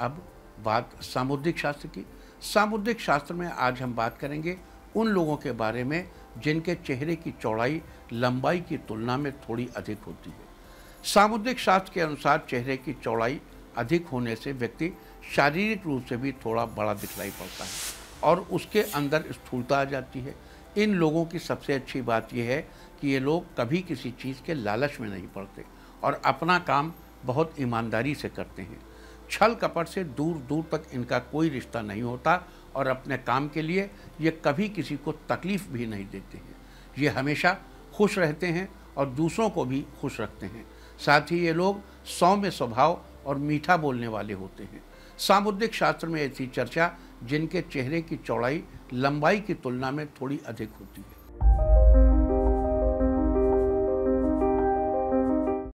अब बात सामुद्रिक शास्त्र की सामुद्रिक शास्त्र में आज हम बात करेंगे उन लोगों के बारे में जिनके चेहरे की चौड़ाई लंबाई की तुलना में थोड़ी अधिक होती है सामुद्रिक शास्त्र के अनुसार चेहरे की चौड़ाई अधिक होने से व्यक्ति शारीरिक रूप से भी थोड़ा बड़ा दिखलाई पड़ता है और उसके अंदर स्थूलता आ जाती है इन लोगों की सबसे अच्छी बात यह है कि ये लोग कभी किसी चीज़ के लालच में नहीं पड़ते और अपना काम बहुत ईमानदारी से करते हैं छल कपट से दूर दूर तक इनका कोई रिश्ता नहीं होता और अपने काम के लिए ये कभी किसी को तकलीफ़ भी नहीं देते हैं ये हमेशा खुश रहते हैं और दूसरों को भी खुश रखते हैं साथ ही ये लोग सौम्य स्वभाव और मीठा बोलने वाले होते हैं सामुद्रिक शास्त्र में ऐसी चर्चा जिनके चेहरे की चौड़ाई लंबाई की तुलना में थोड़ी अधिक होती है